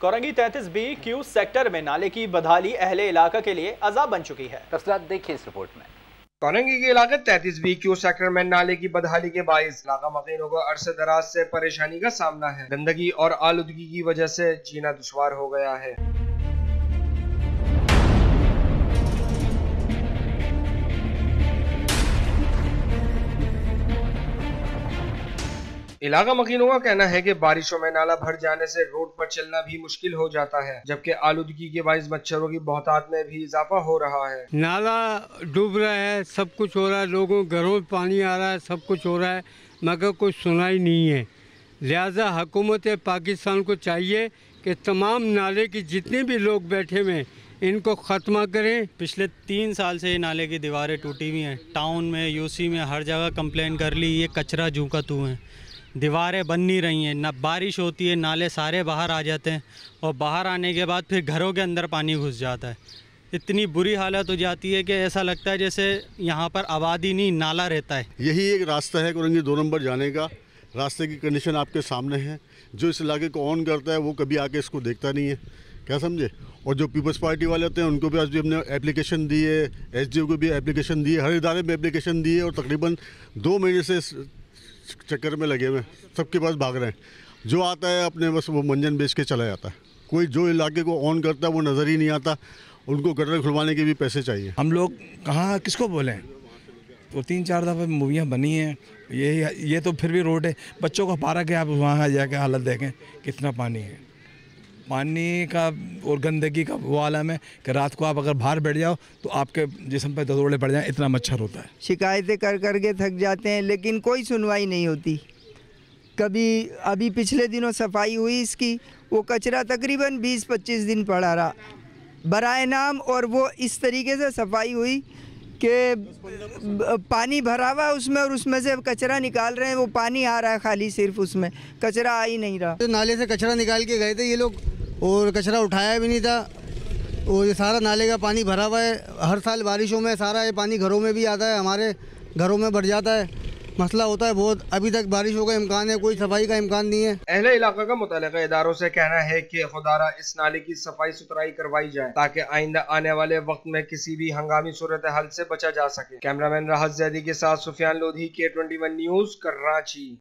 Korangi 33 B Q sector में नाले की बदहाली अहले इलाका के लिए अजा बन चुकी है तफसलात देखिए इस रिपोर्ट में कोरंगी के इलाके 33 बी क्यू सेक्टर में नाले की बदहाली के बायस इलाका मकीनों को अरसे दराज से परेशानी का सामना है गंदगी और आलूदगी की वजह से जीना दुशवार हो गया है इलाका मकीनों का कहना है कि बारिशों में नाला भर जाने से रोड पर चलना भी मुश्किल हो जाता है जबकि आलूदगी के बाइस मच्छरों की बहुतात में भी इजाफा हो रहा है नाला डूब रहा है सब कुछ हो रहा है लोगों घरों पानी आ रहा है सब कुछ हो रहा है मगर कुछ सुना ही नहीं है लिहाजा हुकूमत पाकिस्तान को चाहिए कि तमाम नाले की जितने भी लोग बैठे हुए इनको ख़त्मा करें पिछले तीन साल से ये नाले की दीवारें टूटी हुई हैं टाउन में यूसी में हर जगह कंप्लेन कर ली ये कचरा जूका तू है दीवारें बन नहीं रही हैं ना बारिश होती है नाले सारे बाहर आ जाते हैं और बाहर आने के बाद फिर घरों के अंदर पानी घुस जाता है इतनी बुरी हालत हो जाती है कि ऐसा लगता है जैसे यहाँ पर आबादी नहीं नाला रहता है यही एक रास्ता है कुरंगी दो नंबर जाने का रास्ते की कंडीशन आपके सामने है जो इस इलाके को ऑन करता है वो कभी आके इसको देखता नहीं है क्या समझे और जो पीपल्स पार्टी वाले होते हैं उनको भी आज भी हमने एप्लीकेशन दिए है एस को भी एप्लीकेशन दिए हर इदारे में एप्लीकेशन दिए और तकरीबन दो महीने से चक्कर में लगे हुए सबके पास भाग रहे हैं जो आता है अपने बस वो मंजन बेच के चला जाता है कोई जो इलाके को ऑन करता है वो नज़र ही नहीं आता उनको गटर खुलवाने के भी पैसे चाहिए हम लोग कहाँ किसको बोलें तो तीन चार दफ़े मूवियाँ बनी हैं ये ये तो फिर भी रोड है बच्चों का पारा के आप वहाँ जाके हालत देखें कितना पानी है पानी का और गंदगी का वो आलम है कि रात को आप अगर बाहर बैठ जाओ तो आपके जिसम पर दरोड़े पड़ जाए इतना मच्छर होता है शिकायतें कर कर के थक जाते हैं लेकिन कोई सुनवाई नहीं होती कभी अभी पिछले दिनों सफाई हुई इसकी वो कचरा तकरीबन 20-25 दिन पड़ा रहा बराए नाम और वो इस तरीके से सफाई हुई कि पानी भरा हुआ उसमें और उसमें से कचरा निकाल रहे हैं वो पानी आ रहा है खाली सिर्फ उसमें कचरा आ ही नहीं रहा तो नाले से कचरा निकाल के गए थे ये लोग और कचरा उठाया भी नहीं था और ये सारा नाले का पानी भरा हुआ है हर साल बारिशों में सारा ये पानी घरों में भी आता है हमारे घरों में भर जाता है मसला होता है बहुत अभी तक बारिशों का इम्कान है कोई सफाई का इम्कान नहीं है अहले इलाका का मुतल इदारों से कहना है कि खुदारा इस नाले की सफाई सुथराई करवाई जाए ताकि आइंदा आने वाले वक्त में किसी भी हंगामी सूरत हाल से बचा जा सके कैमरामैन राहत जैदी के साथ सुफियान लोधी के ट्वेंटी न्यूज कराची